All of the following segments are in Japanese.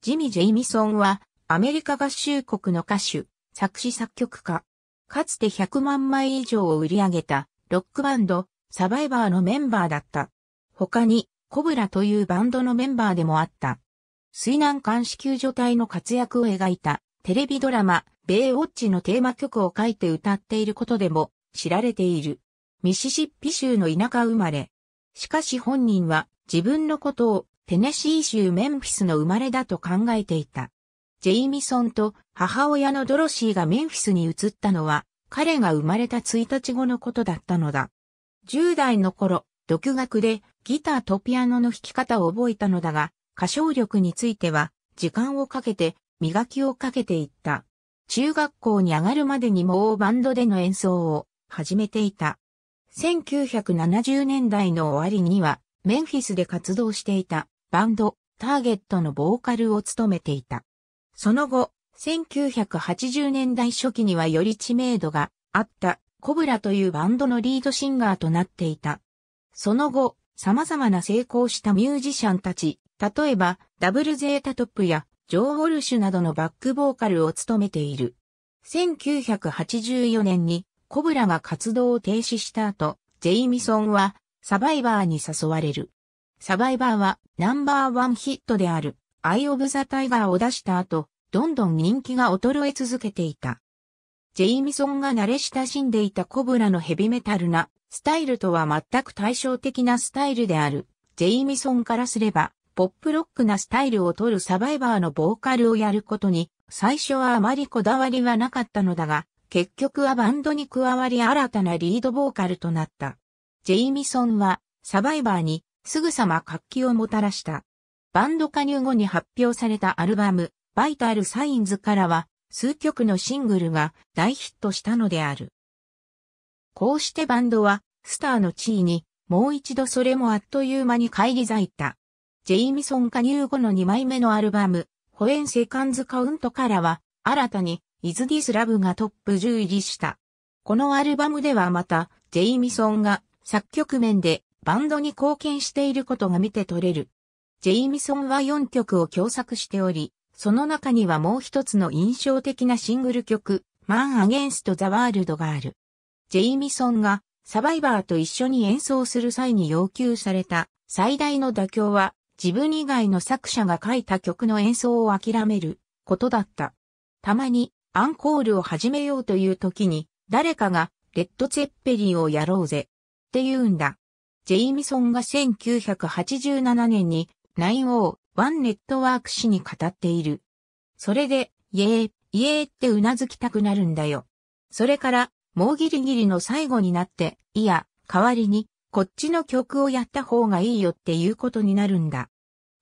ジミ・ジェイミソンは、アメリカ合衆国の歌手、作詞作曲家。かつて100万枚以上を売り上げた、ロックバンド、サバイバーのメンバーだった。他に、コブラというバンドのメンバーでもあった。水難監視救助隊の活躍を描いた、テレビドラマ、ベイウォッチのテーマ曲を書いて歌っていることでも、知られている。ミシシッピ州の田舎生まれ。しかし本人は、自分のことを、テネシー州メンフィスの生まれだと考えていた。ジェイミソンと母親のドロシーがメンフィスに移ったのは、彼が生まれた1日後のことだったのだ。10代の頃、独学でギターとピアノの弾き方を覚えたのだが、歌唱力については、時間をかけて磨きをかけていった。中学校に上がるまでにもバンドでの演奏を始めていた。1970年代の終わりにはメンフィスで活動していた。バンド、ターゲットのボーカルを務めていた。その後、1980年代初期にはより知名度があったコブラというバンドのリードシンガーとなっていた。その後、様々な成功したミュージシャンたち、例えばダブルゼータトップやジョー・ウォルシュなどのバックボーカルを務めている。1984年にコブラが活動を停止した後、ジェイミソンはサバイバーに誘われる。サバイバーはナンバーワンヒットである、アイ・オブ・ザ・タイガーを出した後、どんどん人気が衰え続けていた。ジェイミソンが慣れ親しんでいたコブラのヘビメタルなスタイルとは全く対照的なスタイルである。ジェイミソンからすれば、ポップロックなスタイルを取るサバイバーのボーカルをやることに、最初はあまりこだわりはなかったのだが、結局はバンドに加わり新たなリードボーカルとなった。ジェイミソンはサバイバーにすぐさま活気をもたらした。バンド加入後に発表されたアルバム、バイタルサインズからは、数曲のシングルが大ヒットしたのである。こうしてバンドは、スターの地位に、もう一度それもあっという間に返り咲いた。ジェイミソン加入後の2枚目のアルバム、ホエンセカンズカウントからは、新たに、イズディスラブがトップ10入りした。このアルバムではまた、ジェイミソンが作曲面でバンドに貢献していることが見て取れる。ジェイミソンは4曲を共作しており、その中にはもう一つの印象的なシングル曲、マン・アゲンスト・ザ・ワールドがある。ジェイミソンがサバイバーと一緒に演奏する際に要求された最大の妥協は自分以外の作者が書いた曲の演奏を諦めることだった。たまにアンコールを始めようという時に誰かがレッド・ツェッペリンをやろうぜって言うんだ。ジェイミソンが1987年に王ワンネットワーク誌に語っている。それで、イエー、イエーってうなずきたくなるんだよ。それから、もうギリギリの最後になって、いや、代わりに、こっちの曲をやった方がいいよっていうことになるんだ。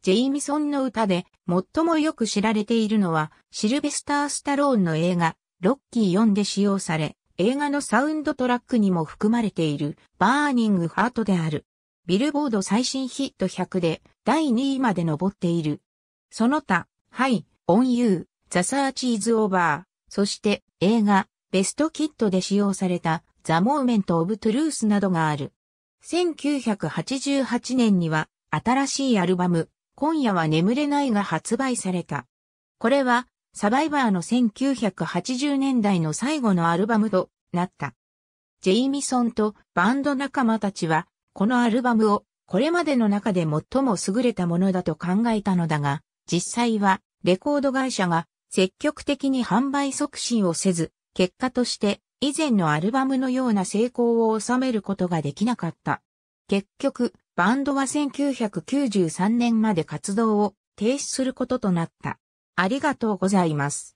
ジェイミソンの歌で最もよく知られているのは、シルベスター・スタローンの映画、ロッキー4で使用され、映画のサウンドトラックにも含まれているバーニングハートである。ビルボード最新ヒット100で第2位まで上っている。その他、ハイ、オンユー、ザ・サーチーズ・オーバー、そして映画、ベストキットで使用されたザ・モーメント・オブ・トゥルースなどがある。1988年には新しいアルバム、今夜は眠れないが発売された。これはサバイバーの1980年代の最後のアルバムとなった。ジェイミソンとバンド仲間たちは、このアルバムをこれまでの中で最も優れたものだと考えたのだが、実際はレコード会社が積極的に販売促進をせず、結果として以前のアルバムのような成功を収めることができなかった。結局、バンドは1993年まで活動を停止することとなった。ありがとうございます。